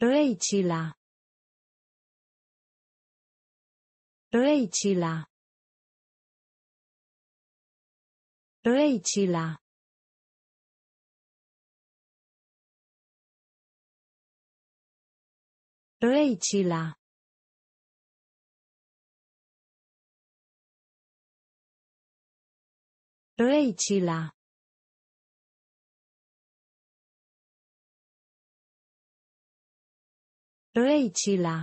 Reitila. Reitila. Reitila. Reitila. Reitila. Rachila.